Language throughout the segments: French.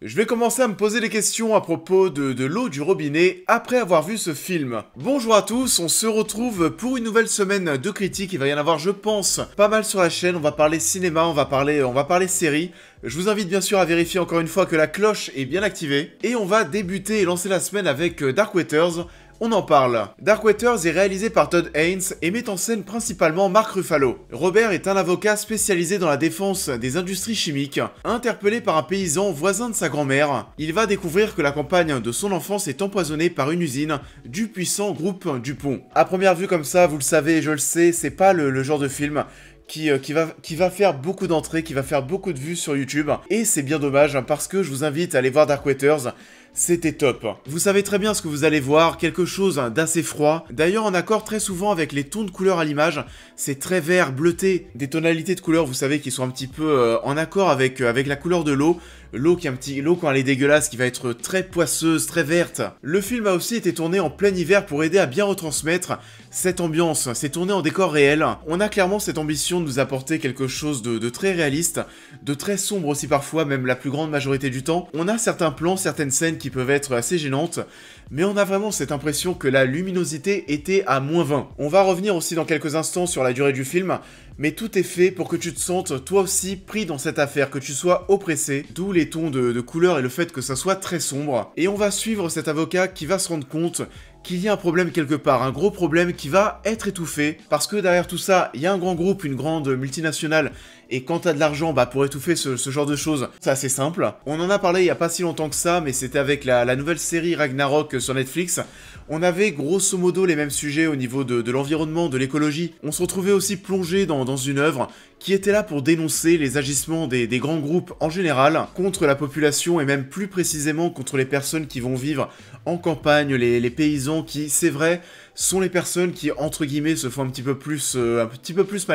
Je vais commencer à me poser des questions à propos de, l'eau du robinet après avoir vu ce film. Bonjour à tous, on se retrouve pour une nouvelle semaine de critiques. Il va y en avoir, je pense, pas mal sur la chaîne. On va parler cinéma, on va parler, on va parler série. Je vous invite bien sûr à vérifier encore une fois que la cloche est bien activée. Et on va débuter et lancer la semaine avec euh, Dark Waters, on en parle. Dark Waters est réalisé par Todd Haynes et met en scène principalement Mark Ruffalo. Robert est un avocat spécialisé dans la défense des industries chimiques. Interpellé par un paysan voisin de sa grand-mère, il va découvrir que la campagne de son enfance est empoisonnée par une usine du puissant groupe Dupont. À première vue comme ça, vous le savez, je le sais, c'est pas le, genre de film euh, qui, va, qui, va, faire beaucoup d'entrées, qui va faire beaucoup de vues sur YouTube. Et c'est bien dommage hein, parce que je vous invite à aller voir Dark Waters c'était top. Vous savez très bien ce que vous allez voir, quelque chose d'assez froid. D'ailleurs, en accord très souvent avec les tons de couleurs à l'image, c'est très vert, bleuté. Des tonalités de couleurs, vous savez, qui sont un petit peu euh, en accord avec, euh, avec la couleur de l'eau. L'eau qui est un petit... L'eau quand elle est dégueulasse, qui va être très poisseuse, très verte. Le film a aussi été tourné en plein hiver pour aider à bien retransmettre cette ambiance. C'est tourné en décor réel. On a clairement cette ambition de nous apporter quelque chose de, de très réaliste, de très sombre aussi parfois, même la plus grande majorité du temps. On a certains plans, certaines scènes qui peuvent être assez gênantes, mais on a vraiment cette impression que la luminosité était à moins 20. On va revenir aussi dans quelques instants sur la durée du film, mais tout est fait pour que tu te sentes toi aussi pris dans cette affaire, que tu sois oppressé, d'où les tons de, couleur et le fait que ça soit très sombre. Et on va suivre cet avocat qui va se rendre compte qu'il y a un problème quelque part, un gros problème qui va être étouffé, parce que derrière tout ça, il y a un grand groupe, une grande multinationale, et quand t'as de l'argent, bah pour étouffer ce, genre de choses, c'est assez simple. On en a parlé il n'y a pas si longtemps que ça, mais c'était avec la, la, nouvelle série Ragnarok sur Netflix. On avait grosso modo les mêmes sujets au niveau de l'environnement, de l'écologie. On se retrouvait aussi plongé dans, dans une œuvre qui était là pour dénoncer les agissements des, grands groupes en général contre la population et même plus précisément contre les personnes qui vont vivre en campagne, les, paysans qui, c'est vrai, sont les personnes qui entre guillemets se font un petit peu plus euh, un petit peu plus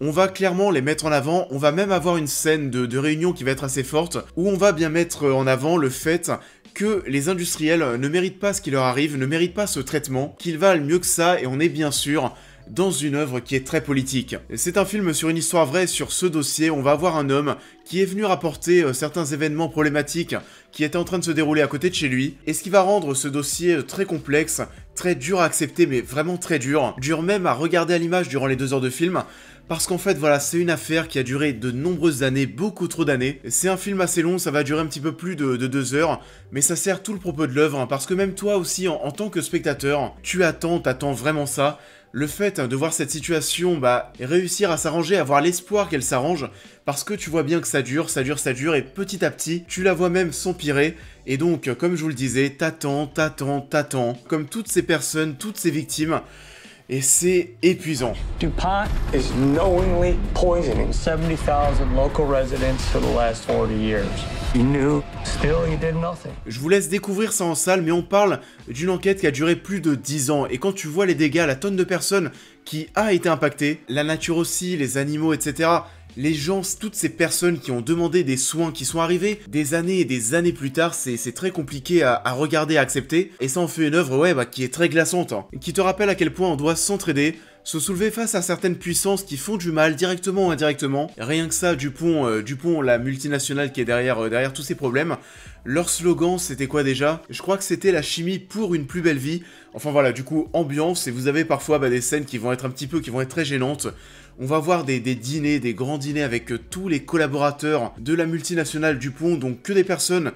On va clairement les mettre en avant, on va même avoir une scène de, de réunion qui va être assez forte où on va bien mettre en avant le fait que les industriels ne méritent pas ce qui leur arrive, ne méritent pas ce traitement, qu'ils valent mieux que ça et on est bien sûr dans une œuvre qui est très politique. C'est un film sur une histoire vraie, sur ce dossier, on va avoir un homme qui est venu rapporter euh, certains événements problématiques qui étaient en train de se dérouler à côté de chez lui, et ce qui va rendre ce dossier euh, très complexe, très dur à accepter, mais vraiment très dur, dur même à regarder à l'image durant les deux heures de film, parce qu'en fait voilà, c'est une affaire qui a duré de nombreuses années, beaucoup trop d'années. C'est un film assez long, ça va durer un petit peu plus de, deux heures, mais ça sert tout le propos de l'œuvre, hein, parce que même toi aussi, en, en tant que spectateur, tu attends, t'attends vraiment ça, le fait hein, de voir cette situation bah, réussir à s'arranger, avoir l'espoir qu'elle s'arrange, parce que tu vois bien que ça dure, ça dure, ça dure, et petit à petit, tu la vois même s'empirer, et donc, comme je vous le disais, t'attends, t'attends, t'attends, comme toutes ces personnes, toutes ces victimes, et c'est épuisant. DuPont is knowingly poisoning 70,000 local residents for the last 40 years. He knew, still he did nothing. Je vous laisse découvrir ça en salle, mais on parle d'une enquête qui a duré plus de 10 ans. Et quand tu vois les dégâts, la tonne de personnes qui a été impactée, la nature aussi, les animaux, etc les gens, toutes ces personnes qui ont demandé des soins qui sont arrivés des années et des années plus tard, c'est très compliqué à, regarder, à accepter, et ça en fait une œuvre, ouais, bah, qui est très glaçante, hein. qui te rappelle à quel point on doit s'entraider, se soulever face à certaines puissances qui font du mal directement ou indirectement. Rien que ça, Dupont, euh, Dupont la multinationale qui est derrière, euh, derrière tous ces problèmes, leur slogan c'était quoi déjà Je crois que c'était la chimie pour une plus belle vie. Enfin voilà, du coup, ambiance, et vous avez parfois bah, des scènes qui vont être un petit peu, qui vont être très gênantes. On va voir des, des dîners, des grands dîners avec euh, tous les collaborateurs de la multinationale Dupont, donc que des personnes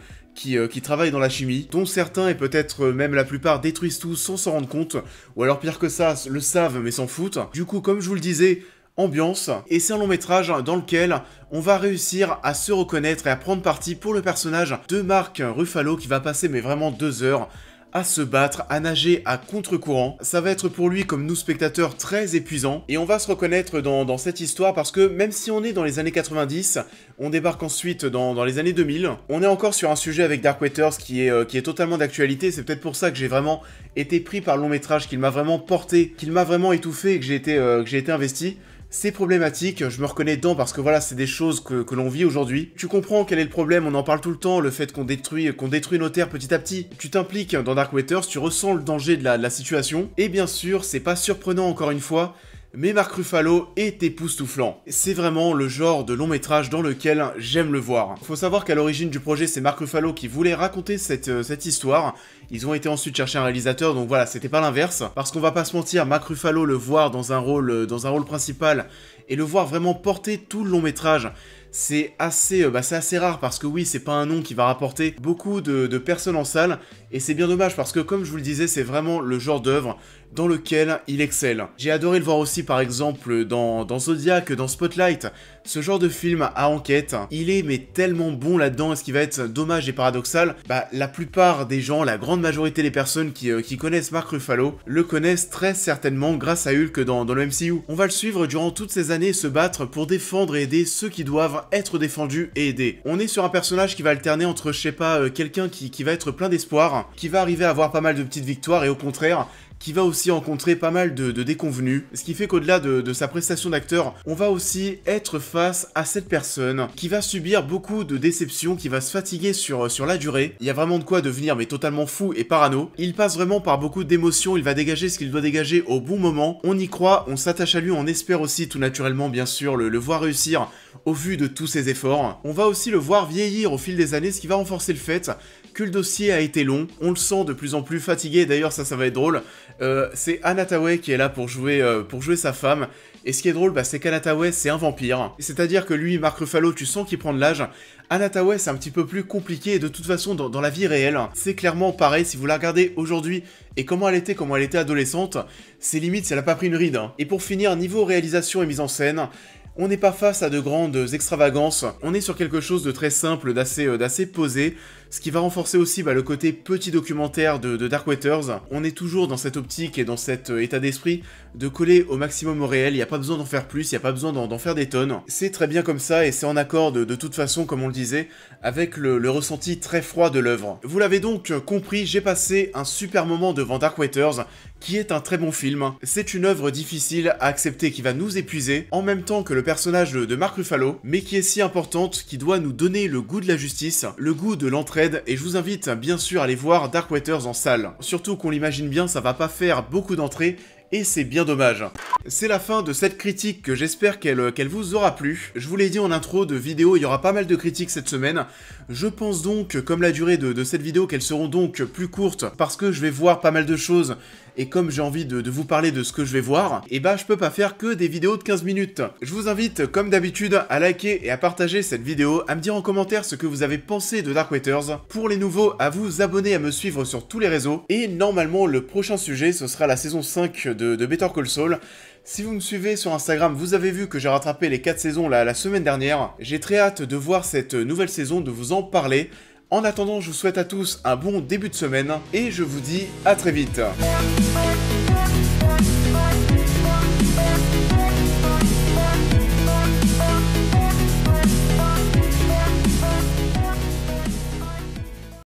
euh, qui, travaillent dans la chimie, dont certains et peut-être euh, même la plupart détruisent tout sans s'en rendre compte, ou alors pire que ça, le savent mais s'en foutent. Du coup, comme je vous le disais, ambiance, et c'est un long métrage hein, dans lequel on va réussir à se reconnaître et à prendre parti pour le personnage de Marc Ruffalo qui va passer mais vraiment deux heures à se battre, à nager à contre-courant. Ça va être pour lui, comme nous spectateurs, très épuisant. Et on va se reconnaître dans, cette histoire parce que même si on est dans les années 90, on débarque ensuite dans, les années 2000, on est encore sur un sujet avec Dark Waters qui est, euh, qui est totalement d'actualité. C'est peut-être pour ça que j'ai vraiment été pris par le long métrage, qu'il m'a vraiment porté, qu'il m'a vraiment étouffé et que j'ai été, euh, été investi. C'est problématique, je me reconnais dedans parce que voilà, c'est des choses que, que l'on vit aujourd'hui. Tu comprends quel est le problème, on en parle tout le temps, le fait qu'on détruit, qu'on détruit nos terres petit à petit. Tu t'impliques dans Dark Waters, tu ressens le danger de la, de la situation. Et bien sûr, c'est pas surprenant encore une fois, mais Marc Ruffalo est époustouflant. C'est vraiment le genre de long métrage dans lequel j'aime le voir. Faut savoir qu'à l'origine du projet, c'est Marc Ruffalo qui voulait raconter cette, euh, histoire. Ils ont été ensuite chercher un réalisateur, donc voilà, c'était pas l'inverse. Parce qu'on va pas se mentir, Marc Ruffalo, le voir dans un rôle, euh, dans un rôle principal, et le voir vraiment porter tout le long métrage, c'est assez, euh, bah, assez rare parce que oui, c'est pas un nom qui va rapporter beaucoup de, de personnes en salle et c'est bien dommage parce que comme je vous le disais, c'est vraiment le genre d'œuvre, dans lequel il excelle. J'ai adoré le voir aussi par exemple dans, dans Zodiac, dans Spotlight, ce genre de film à enquête, il est mais tellement bon là-dedans, ce qui va être dommage et paradoxal, bah la plupart des gens, la grande majorité des personnes qui, euh, connaissent Mark Ruffalo, le connaissent très certainement grâce à Hulk dans, le MCU. On va le suivre durant toutes ces années se battre pour défendre et aider ceux qui doivent être défendus et aidés. On est sur un personnage qui va alterner entre, je sais pas, euh, quelqu'un qui, qui va être plein d'espoir, qui va arriver à avoir pas mal de petites victoires et au contraire, qui va aussi rencontrer pas mal de, déconvenus, ce qui fait qu'au-delà de, sa prestation d'acteur, on va aussi être face à cette personne qui va subir beaucoup de déceptions, qui va se fatiguer sur, sur la durée. Il y a vraiment de quoi devenir mais totalement fou et parano. Il passe vraiment par beaucoup d'émotions, il va dégager ce qu'il doit dégager au bon moment. On y croit, on s'attache à lui, on espère aussi tout naturellement bien sûr le, le voir réussir au vu de tous ses efforts. On va aussi le voir vieillir au fil des années, ce qui va renforcer le fait que le dossier a été long. On le sent de plus en plus fatigué, d'ailleurs ça ça va être drôle. Euh, c'est Anatawe qui est là pour jouer, euh, pour jouer sa femme. Et ce qui est drôle, bah, c'est qu'Anatawe, c'est un vampire. C'est-à-dire que lui, Mark Ruffalo, tu sens qu'il prend de l'âge. Anatawe, c'est un petit peu plus compliqué, et de toute façon, dans, la vie réelle, c'est clairement pareil, si vous la regardez aujourd'hui, et comment elle était, comment elle était adolescente, c'est limite, elle n'a pas pris une ride. Hein. Et pour finir, niveau réalisation et mise en scène, on n'est pas face à de grandes extravagances, on est sur quelque chose de très simple, d'assez euh, posé, ce qui va renforcer aussi bah, le côté petit documentaire de, Dark Waters. On est toujours dans cette optique et dans cet euh, état d'esprit de coller au maximum au réel, il n'y a pas besoin d'en faire plus, il n'y a pas besoin d'en faire des tonnes. C'est très bien comme ça et c'est en accord de, toute façon, comme on le disait, avec le, le ressenti très froid de l'œuvre. Vous l'avez donc euh, compris, j'ai passé un super moment devant Dark Waters qui est un très bon film. C'est une œuvre difficile à accepter qui va nous épuiser, en même temps que le personnage de Mark Ruffalo, mais qui est si importante, qui doit nous donner le goût de la justice, le goût de l'entraide, et je vous invite bien sûr à aller voir Dark Waters en salle. Surtout qu'on l'imagine bien, ça va pas faire beaucoup d'entrées, et c'est bien dommage. C'est la fin de cette critique que j'espère qu'elle vous aura plu. Je vous l'ai dit en intro de vidéo, il y aura pas mal de critiques cette semaine, je pense donc, comme la durée de, cette vidéo, qu'elles seront donc plus courtes parce que je vais voir pas mal de choses et comme j'ai envie de, vous parler de ce que je vais voir, et eh bah ben, je peux pas faire que des vidéos de 15 minutes. Je vous invite, comme d'habitude, à liker et à partager cette vidéo, à me dire en commentaire ce que vous avez pensé de Dark Waters. Pour les nouveaux, à vous abonner, à me suivre sur tous les réseaux, et normalement le prochain sujet, ce sera la saison 5 de, de Better Call Saul, si vous me suivez sur Instagram, vous avez vu que j'ai rattrapé les 4 saisons la, la semaine dernière. J'ai très hâte de voir cette nouvelle saison, de vous en parler. En attendant, je vous souhaite à tous un bon début de semaine et je vous dis à très vite.